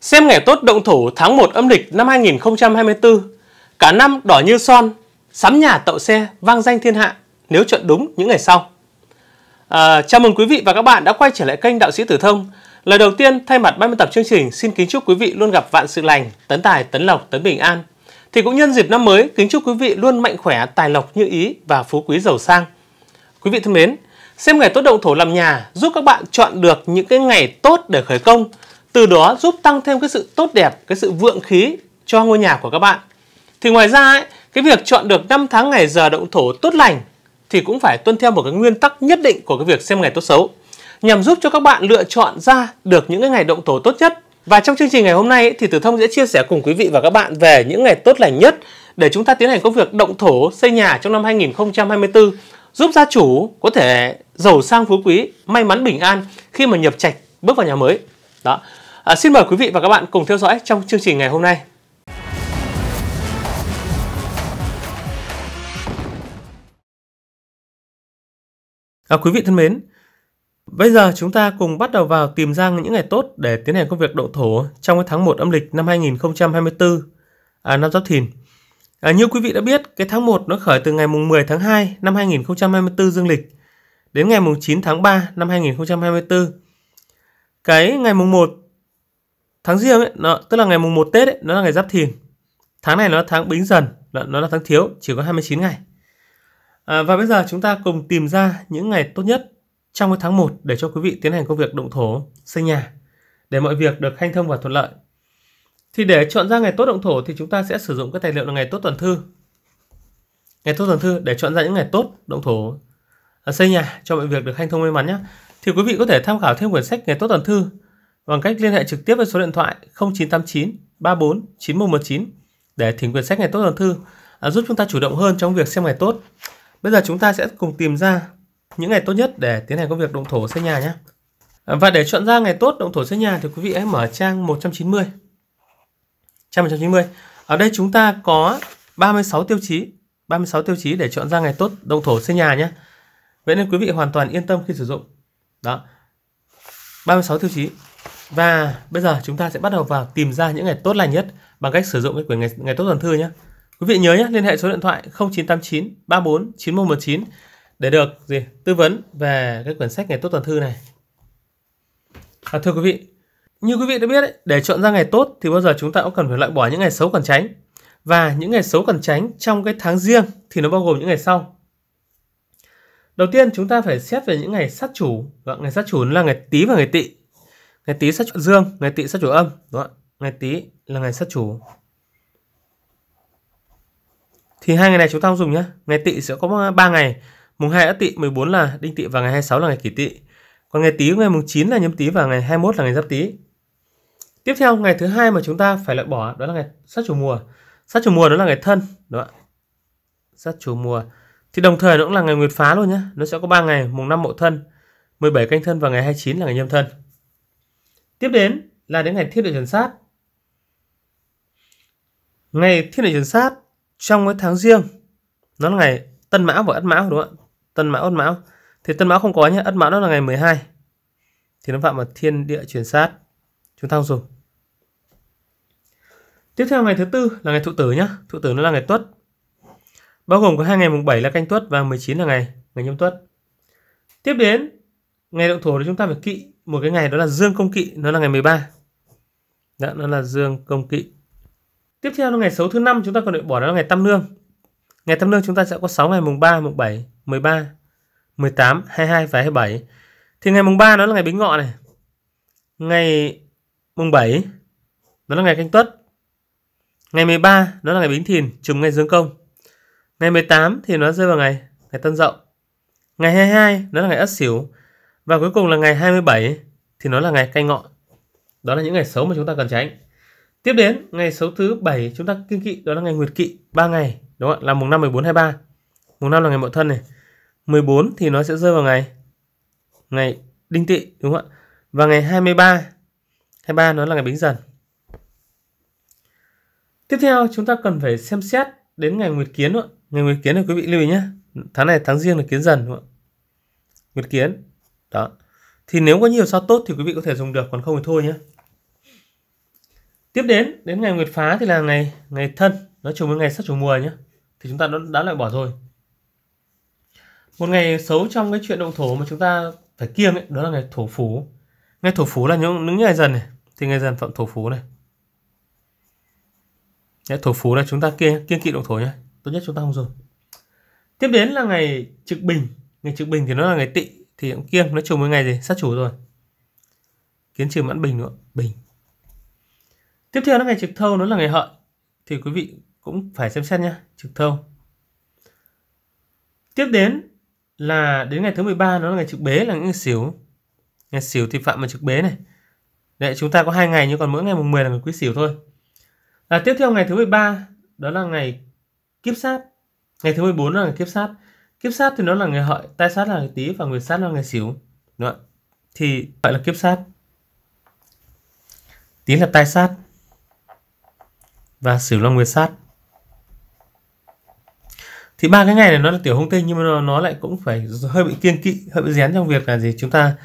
Xem ngày tốt động thổ tháng 1 âm lịch năm 2024, cả năm đỏ như son, sắm nhà tậu xe vang danh thiên hạ nếu chọn đúng những ngày sau. À, chào mừng quý vị và các bạn đã quay trở lại kênh Đạo sĩ Tử Thông. Lời đầu tiên, thay mặt ban biên tập chương trình, xin kính chúc quý vị luôn gặp vạn sự lành, tấn tài, tấn lộc, tấn bình an. Thì cũng nhân dịp năm mới, kính chúc quý vị luôn mạnh khỏe, tài lộc như ý và phú quý giàu sang. Quý vị thân mến, xem ngày tốt động thổ làm nhà giúp các bạn chọn được những cái ngày tốt để khởi công – từ đó giúp tăng thêm cái sự tốt đẹp, cái sự vượng khí cho ngôi nhà của các bạn. Thì ngoài ra ấy, cái việc chọn được năm tháng ngày giờ động thổ tốt lành thì cũng phải tuân theo một cái nguyên tắc nhất định của cái việc xem ngày tốt xấu nhằm giúp cho các bạn lựa chọn ra được những cái ngày động thổ tốt nhất. Và trong chương trình ngày hôm nay ấy, thì Tử Thông sẽ chia sẻ cùng quý vị và các bạn về những ngày tốt lành nhất để chúng ta tiến hành công việc động thổ xây nhà trong năm 2024 giúp gia chủ có thể giàu sang phú quý, may mắn bình an khi mà nhập trạch bước vào nhà mới. Đó. À, xin mời quý vị và các bạn cùng theo dõi trong chương trình ngày hôm nay. À, quý vị thân mến, bây giờ chúng ta cùng bắt đầu vào tìm ra những ngày tốt để tiến hành công việc độ thổ trong cái tháng 1 âm lịch năm 2024, à, năm Giáp Thìn. À, như quý vị đã biết, cái tháng 1 nó khởi từ ngày mùng 10 tháng 2 năm 2024 dương lịch đến ngày mùng 9 tháng 3 năm 2024. Cái ngày mùng 1 tháng riêng ấy nó tức là ngày mùng 1 Tết ấy, nó là ngày Giáp Thìn tháng này nó là tháng Bính Dần nó, nó là tháng thiếu chỉ có 29 ngày à, và bây giờ chúng ta cùng tìm ra những ngày tốt nhất trong cái tháng 1 để cho quý vị tiến hành công việc động thổ xây nhà để mọi việc được hanh thông và thuận lợi thì để chọn ra ngày tốt động thổ thì chúng ta sẽ sử dụng cái tài liệu là ngày tốt tuần thư ngày tốt tuần thư để chọn ra những ngày tốt động thổ à, xây nhà cho mọi việc được hanh thông may mắn nhé thì quý vị có thể tham khảo thêm quyển sách ngày tốt tuần thư bằng cách liên hệ trực tiếp với số điện thoại 0989 34 9119 để thỉnh quyển sách ngày tốt tuần thư à, giúp chúng ta chủ động hơn trong việc xem ngày tốt. Bây giờ chúng ta sẽ cùng tìm ra những ngày tốt nhất để tiến hành công việc động thổ xây nhà nhé. À, và để chọn ra ngày tốt động thổ xây nhà thì quý vị hãy mở trang 190. Trang 190. Ở đây chúng ta có 36 tiêu chí, 36 tiêu chí để chọn ra ngày tốt động thổ xây nhà nhé. Vậy nên quý vị hoàn toàn yên tâm khi sử dụng. Đó. 36 tiêu chí. Và bây giờ chúng ta sẽ bắt đầu vào tìm ra những ngày tốt lành nhất bằng cách sử dụng cái quyển ngày, ngày tốt tuần thư nhé. Quý vị nhớ nhé, liên hệ số điện thoại 0989 34 9119 để được gì tư vấn về cái quyển sách ngày tốt tuần thư này. À, thưa quý vị, như quý vị đã biết, ấy, để chọn ra ngày tốt thì bao giờ chúng ta cũng cần phải loại bỏ những ngày xấu cần tránh. Và những ngày xấu cần tránh trong cái tháng riêng thì nó bao gồm những ngày sau. Đầu tiên chúng ta phải xét về những ngày sát chủ. Ngày sát chủ là ngày tí và ngày tỵ ngày tý sát chủ dương ngày tỵ sát chủ âm đúng không ngày tý là ngày sát chủ thì hai ngày này chúng ta không dùng nhé ngày tỵ sẽ có 3 ngày mùng 2 ất tỵ 14 là đinh tỵ và ngày 26 là ngày kỷ tỵ còn ngày tý ngày mùng 9 là nhâm tý và ngày 21 là ngày giáp tý tiếp theo ngày thứ hai mà chúng ta phải loại bỏ đó là ngày sát chủ mùa sát chủ mùa đó là ngày thân đúng không ạ sát chủ mùa thì đồng thời nó cũng là ngày nguyệt phá luôn nhé nó sẽ có 3 ngày mùng 5 mậu thân 17 canh thân và ngày 29 là ngày nhâm thân Tiếp đến là đến ngày thiên địa chuẩn sát. Ngày thiên địa chuẩn sát trong cái tháng riêng nó là ngày Tân Mão và Ất Mão đúng không ạ? Tân Mão Ất Mão. Thì Tân Mão không có nhé, Ất Mão nó là ngày 12. Thì nó phạm vào thiên địa chuyển sát. Chúng ta không dùng. Tiếp theo ngày thứ tư là ngày thụ tử nhá. Thụ tử nó là ngày Tuất. Bao gồm có hai ngày mùng 7 là canh Tuất và 19 là ngày ngày nhâm Tuất. Tiếp đến ngày động thổ thì chúng ta phải kỵ một cái ngày đó là dương công kỵ nó là ngày 13 đó, nó là dương công kỵ tiếp theo là ngày xấu thứ năm chúng ta còn được bỏ đó là ngày tam nương ngày tam nương chúng ta sẽ có 6 ngày mùng 3 mùng 7 13 18 22 và 27 thì ngày mùng 3 đó là ngày bính ngọ này ngày mùng 7 đó là ngày canh tuất ngày 13 đó là ngày bính thìn trùng ngày dương công ngày 18 thì nó rơi vào ngày ngày tân dậu ngày 22 đó là ngày ất sửu và cuối cùng là ngày 27 thì nó là ngày canh ngọ. Đó là những ngày xấu mà chúng ta cần tránh. Tiếp đến, ngày xấu thứ 7 chúng ta kiêng kỵ đó là ngày Nguyệt kỵ, 3 ngày, đúng không ạ? Là mùng 5, 14, 23. Mùng 5 là ngày Mậu Thân này. 14 thì nó sẽ rơi vào ngày ngày Đinh Tỵ, đúng không ạ? Và ngày 23 23 nó là ngày Bính Dần. Tiếp theo chúng ta cần phải xem xét đến ngày Nguyệt Kiến nữa. Ngày Nguyệt Kiến này quý vị lưu ý nhé. Tháng này tháng riêng là Kiến Dần đúng không ạ? Nguyệt Kiến. Đó thì nếu có nhiều sao tốt thì quý vị có thể dùng được còn không thì thôi nhé tiếp đến đến ngày nguyệt phá thì là ngày ngày thân nó trùng với ngày sát chủ mùa nhé thì chúng ta đã, đã loại bỏ rồi một ngày xấu trong cái chuyện động thổ mà chúng ta phải kiêng ấy, đó là ngày thổ phú ngày thổ phú là những những ngày dần này thì ngày dần phạm thổ phú này ngày thổ phú là chúng ta kiêng kiêng kỵ động thổ nhé tốt nhất chúng ta không dùng tiếp đến là ngày trực bình ngày trực bình thì nó là ngày tị thì cũng kiêng nó trùng với ngày gì sát chủ rồi kiến trừ mãn bình nữa bình tiếp theo nó ngày trực thâu nó là ngày hợi thì quý vị cũng phải xem xét nhá trực thâu tiếp đến là đến ngày thứ 13 nó là ngày trực bế là ngày xỉu ngày xỉu thì phạm vào trực bế này Đấy, chúng ta có hai ngày nhưng còn mỗi ngày mùng 10 là ngày quý xỉu thôi. À, tiếp theo ngày thứ 13 đó là ngày kiếp sát. Ngày thứ 14 là ngày kiếp sát kiếp sát thì nó là người hợi tai sát là người tý và người sát là người xỉu đúng không? thì gọi là kiếp sát tý là tai sát và xỉu là người sát thì ba cái ngày này nó là tiểu hung tinh nhưng mà nó, nó lại cũng phải hơi bị kiên kỵ hơi bị rén trong việc là gì chúng ta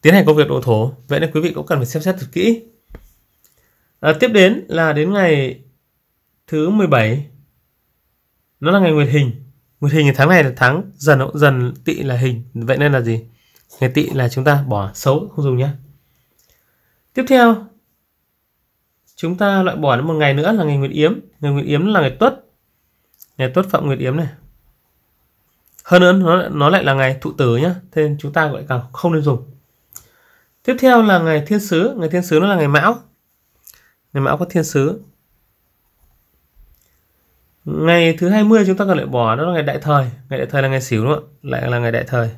tiến hành công việc độ thổ vậy nên quý vị cũng cần phải xem xét thật kỹ à, tiếp đến là đến ngày thứ 17 nó là ngày nguyệt hình một hình tháng này là tháng dần dần tị là hình. Vậy nên là gì? ngày tị là chúng ta bỏ xấu không dùng nhé. Tiếp theo chúng ta loại bỏ đến một ngày nữa là ngày Nguyệt Yếm. Ngày Nguyệt Yếm là ngày Tuất. Ngày Tuất phạm Nguyệt Yếm này. Hơn nữa nó lại, nó lại là ngày thụ tử nhá, thế nên chúng ta gọi càng không nên dùng. Tiếp theo là ngày Thiên sứ, ngày Thiên sứ nó là ngày Mão. Ngày Mão có Thiên sứ ngày thứ 20 chúng ta cần loại bỏ đó là ngày đại thời ngày đại thời là ngày xỉu đúng không ạ lại là ngày đại thời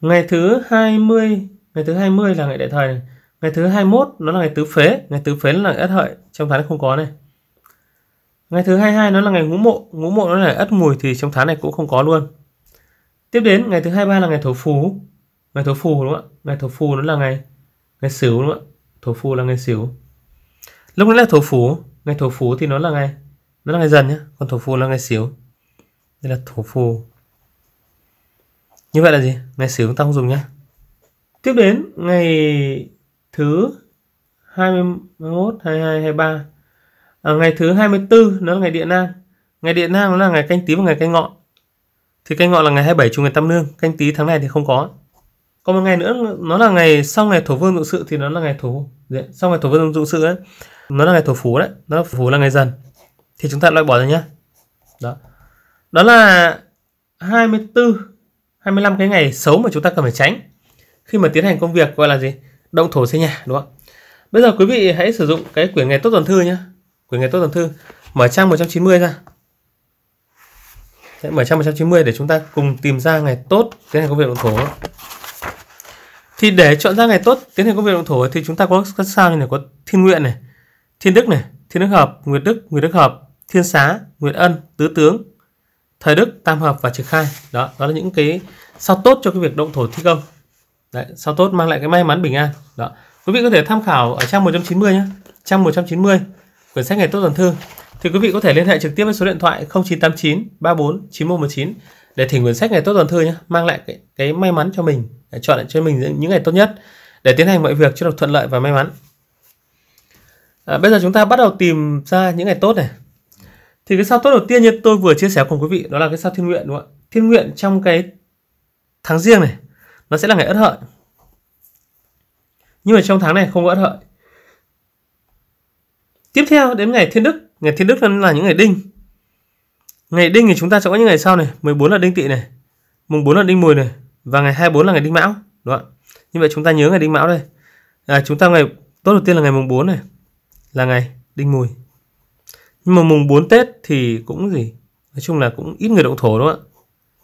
ngày thứ 20 ngày thứ 20 là ngày đại thời này. ngày thứ 21 nó là ngày tứ phế ngày tứ phế là ngày ất hợi trong tháng này không có này ngày thứ 22 nó là ngày ngũ mộ ngũ mộ nó là ất mùi thì trong tháng này cũng không có luôn tiếp đến ngày thứ 23 là ngày thổ phù ngày thổ phù đúng không ạ ngày thổ phù nó là ngày ngày xỉu đúng không ạ thổ phù là ngày xỉu lúc đấy là thổ phú ngày thổ phú thì nó là ngày nó là ngày dần nhé còn thổ phù là ngày xíu đây là thổ phù như vậy là gì ngày xíu chúng ta không dùng nhé tiếp đến ngày thứ 21 22 23 à, ngày thứ 24 nó là ngày điện nam ngày điện nam nó là ngày canh tí và ngày canh ngọ thì canh ngọ là ngày 27 chung ngày tam nương canh tí tháng này thì không có còn một ngày nữa nó là ngày sau ngày thổ vương dụng sự thì nó là ngày thổ dạ, sau ngày thổ vương dụng sự ấy nó là ngày thổ phú đấy nó phú là ngày dần thì chúng ta loại bỏ ra nhé đó đó là 24 25 cái ngày xấu mà chúng ta cần phải tránh khi mà tiến hành công việc gọi là gì động thổ xây nhà đúng không bây giờ quý vị hãy sử dụng cái quyển ngày tốt tuần thư nhé quyển ngày tốt tuần thư mở trang 190 ra Đấy, mở trang 190 để chúng ta cùng tìm ra ngày tốt tiến hành công việc động thổ thì để chọn ra ngày tốt tiến hành công việc động thổ thì chúng ta có các sao như này có thiên nguyện này Thiên Đức này, Thiên Đức Hợp, Nguyệt Đức, Nguyệt Đức Hợp, Thiên Xá, Nguyệt Ân, Tứ Tướng, Thời Đức, Tam Hợp và Trực Khai. Đó, đó là những cái sao tốt cho cái việc động thổ thi công. Đấy, sao tốt mang lại cái may mắn bình an. Đó. Quý vị có thể tham khảo ở trang 190 nhé. Trang 190, quyển sách ngày tốt tuần thư. Thì quý vị có thể liên hệ trực tiếp với số điện thoại 0989 34 9119 để thỉnh quyển sách ngày tốt tuần thư nhé. Mang lại cái, cái may mắn cho mình, để chọn cho mình những ngày tốt nhất để tiến hành mọi việc cho được thuận lợi và may mắn à, bây giờ chúng ta bắt đầu tìm ra những ngày tốt này thì cái sao tốt đầu tiên như tôi vừa chia sẻ cùng quý vị đó là cái sao thiên nguyện đúng không ạ thiên nguyện trong cái tháng riêng này nó sẽ là ngày ất hợi nhưng mà trong tháng này không có ất hợi tiếp theo đến ngày thiên đức ngày thiên đức là những ngày đinh ngày đinh thì chúng ta sẽ có những ngày sau này 14 là đinh tỵ này mùng 4 là đinh mùi này và ngày 24 là ngày đinh mão đúng không ạ như vậy chúng ta nhớ ngày đinh mão đây à, chúng ta ngày tốt đầu tiên là ngày mùng 4 này là ngày đinh mùi nhưng mà mùng 4 Tết thì cũng gì nói chung là cũng ít người động thổ đúng không ạ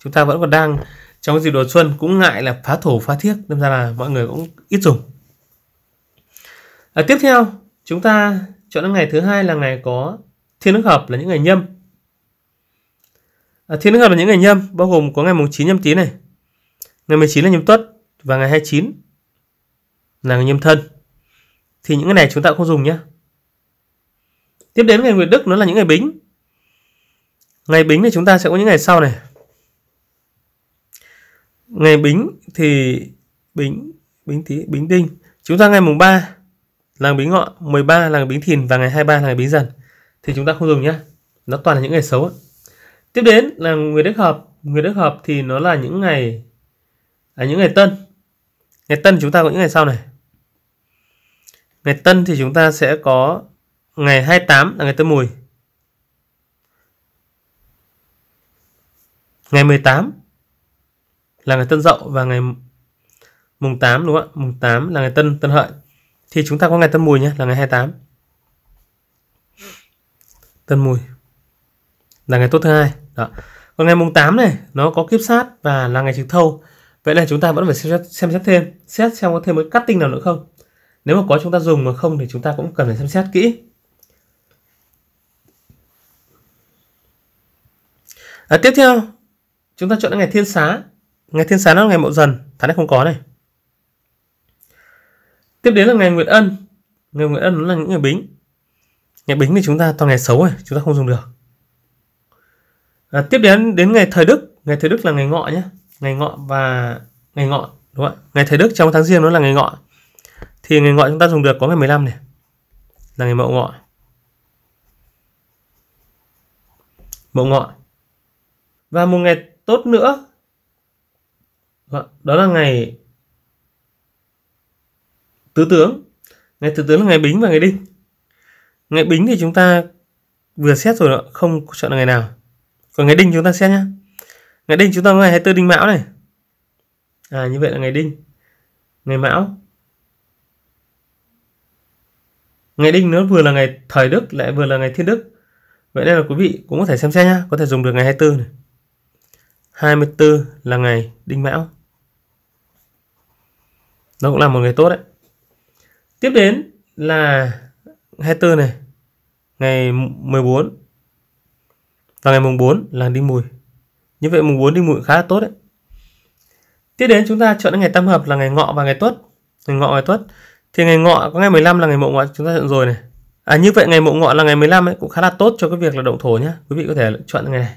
chúng ta vẫn còn đang trong dịp đầu xuân cũng ngại là phá thổ phá thiếc nên ra là mọi người cũng ít dùng à, tiếp theo chúng ta chọn đến ngày thứ hai là ngày có thiên nước hợp là những ngày nhâm à, thiên nước hợp là những ngày nhâm bao gồm có ngày mùng 9 nhâm tý này ngày 19 là nhâm tuất và ngày 29 là ngày nhâm thân thì những cái này chúng ta cũng không dùng nhé tiếp đến ngày Nguyệt Đức nó là những ngày Bính ngày Bính thì chúng ta sẽ có những ngày sau này ngày Bính thì Bính Bính tí Bính Đinh chúng ta ngày mùng 3 là Bính Ngọ 13 là Bính Thìn và ngày 23 là ngày Bính Dần thì chúng ta không dùng nhé nó toàn là những ngày xấu tiếp đến là nguyệt Đức Hợp nguyệt Đức Hợp thì nó là những ngày à, những ngày Tân ngày Tân chúng ta có những ngày sau này ngày Tân thì chúng ta sẽ có ngày 28 là ngày Tân Mùi ngày 18 là ngày Tân Dậu và ngày mùng 8 đúng không ạ mùng 8 là ngày Tân Tân Hợi thì chúng ta có ngày Tân Mùi nhé là ngày 28 Tân Mùi là ngày tốt thứ hai đó còn ngày mùng 8 này nó có kiếp sát và là ngày trực thâu vậy là chúng ta vẫn phải xem xét, xem xét thêm xét xem có thêm cái tinh nào nữa không nếu mà có chúng ta dùng mà không thì chúng ta cũng cần phải xem xét kỹ à, tiếp theo chúng ta chọn ngày thiên xá ngày thiên xá nó là ngày mậu dần tháng này không có này tiếp đến là ngày nguyệt ân ngày nguyệt ân nó là những ngày bính ngày bính thì chúng ta toàn ngày xấu rồi chúng ta không dùng được à, tiếp đến đến ngày thời đức ngày thời đức là ngày ngọ nhé ngày ngọ và ngày ngọ đúng không ạ ngày thời đức trong tháng riêng nó là ngày ngọ thì ngày ngọ chúng ta dùng được có ngày 15 này là ngày mậu ngọ mậu ngọ và một ngày tốt nữa vâng đó là ngày tứ tướng ngày tứ tướng là ngày bính và ngày đinh ngày bính thì chúng ta vừa xét rồi đó, không chọn là ngày nào còn ngày đinh chúng ta xét nhá ngày đinh chúng ta có ngày 24 đinh mão này à như vậy là ngày đinh ngày mão ngày đinh nó vừa là ngày thời đức lại vừa là ngày thiên đức vậy nên là quý vị cũng có thể xem xét nhá có thể dùng được ngày 24 này 24 là ngày Đinh Mão. Nó cũng là một ngày tốt đấy. Tiếp đến là 24 này, ngày 14 và ngày mùng 4 là Đinh Mùi. Như vậy mùng 4 Đinh Mùi khá là tốt đấy. Tiếp đến chúng ta chọn ngày tam hợp là ngày ngọ và ngày tuất. Ngày ngọ ngày tuất. Thì ngày ngọ có ngày 15 là ngày mậu ngọ chúng ta chọn rồi này. À như vậy ngày mậu ngọ là ngày 15 ấy cũng khá là tốt cho cái việc là động thổ nhá. Quý vị có thể chọn ngày này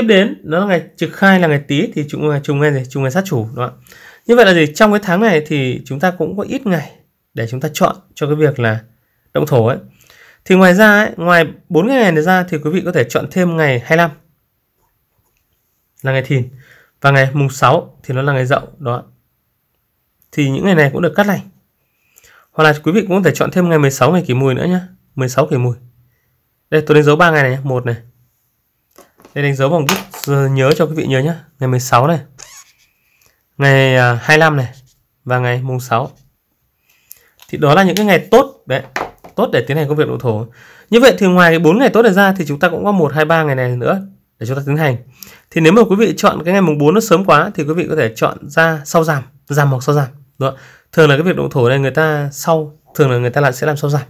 tiếp đến đó là ngày trực khai là ngày tý thì chúng trùng ngày gì trùng ngày sát chủ đúng không ạ như vậy là gì trong cái tháng này thì chúng ta cũng có ít ngày để chúng ta chọn cho cái việc là động thổ ấy thì ngoài ra ấy, ngoài bốn ngày này ra thì quý vị có thể chọn thêm ngày 25 là ngày thìn và ngày mùng 6 thì nó là ngày dậu đó thì những ngày này cũng được cắt lành hoặc là quý vị cũng có thể chọn thêm ngày 16 ngày kỷ mùi nữa nhé 16 kỷ mùi đây tôi đánh dấu ba ngày này nhé. một này đây đánh dấu bằng bút nhớ cho quý vị nhớ nhé Ngày 16 này Ngày 25 à, này Và ngày mùng 6 Thì đó là những cái ngày tốt Đấy Tốt để tiến hành công việc đổ thổ Như vậy thì ngoài cái 4 ngày tốt này ra Thì chúng ta cũng có 1, 2, 3 ngày này nữa Để chúng ta tiến hành Thì nếu mà quý vị chọn cái ngày mùng 4 nó sớm quá Thì quý vị có thể chọn ra sau giảm Giảm hoặc sau giảm Đúng Thường là cái việc động thổ này người ta sau Thường là người ta lại sẽ làm sau giảm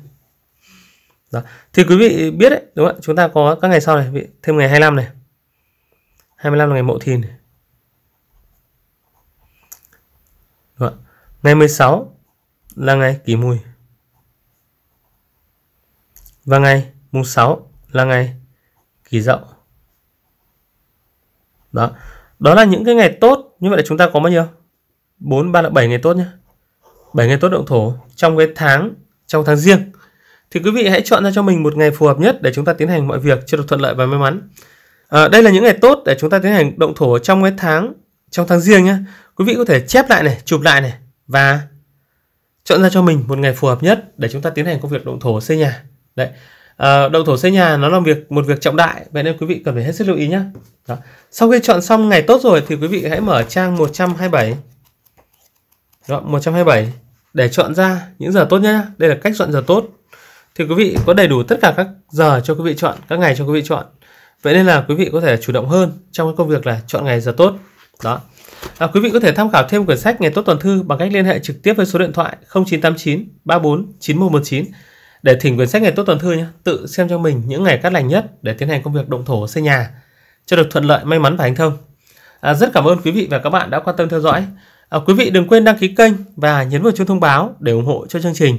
đó. thì quý vị biết đấy đúng không ạ chúng ta có các ngày sau này thêm ngày 25 này 25 là ngày mậu thìn Đúng không? ngày 16 là ngày kỷ mùi và ngày mùng 6 là ngày kỷ dậu đó đó là những cái ngày tốt như vậy là chúng ta có bao nhiêu 4, 3 là 7 ngày tốt nhá 7 ngày tốt động thổ trong cái tháng trong tháng riêng thì quý vị hãy chọn ra cho mình một ngày phù hợp nhất để chúng ta tiến hành mọi việc cho được thuận lợi và may mắn. À, đây là những ngày tốt để chúng ta tiến hành động thổ trong cái tháng trong tháng riêng nhé. Quý vị có thể chép lại này, chụp lại này và chọn ra cho mình một ngày phù hợp nhất để chúng ta tiến hành công việc động thổ xây nhà. Đấy. À, động thổ xây nhà nó là việc một việc trọng đại vậy nên quý vị cần phải hết sức lưu ý nhé. Đó. Sau khi chọn xong ngày tốt rồi thì quý vị hãy mở trang 127. Đó, 127 để chọn ra những giờ tốt nhé. Đây là cách chọn giờ tốt thì quý vị có đầy đủ tất cả các giờ cho quý vị chọn các ngày cho quý vị chọn vậy nên là quý vị có thể chủ động hơn trong cái công việc là chọn ngày giờ tốt đó à, quý vị có thể tham khảo thêm quyển sách ngày tốt tuần thư bằng cách liên hệ trực tiếp với số điện thoại 0989 34 9119 để thỉnh quyển sách ngày tốt tuần thư nhé tự xem cho mình những ngày cát lành nhất để tiến hành công việc động thổ xây nhà cho được thuận lợi may mắn và thành thông à, rất cảm ơn quý vị và các bạn đã quan tâm theo dõi à, quý vị đừng quên đăng ký kênh và nhấn vào chuông thông báo để ủng hộ cho chương trình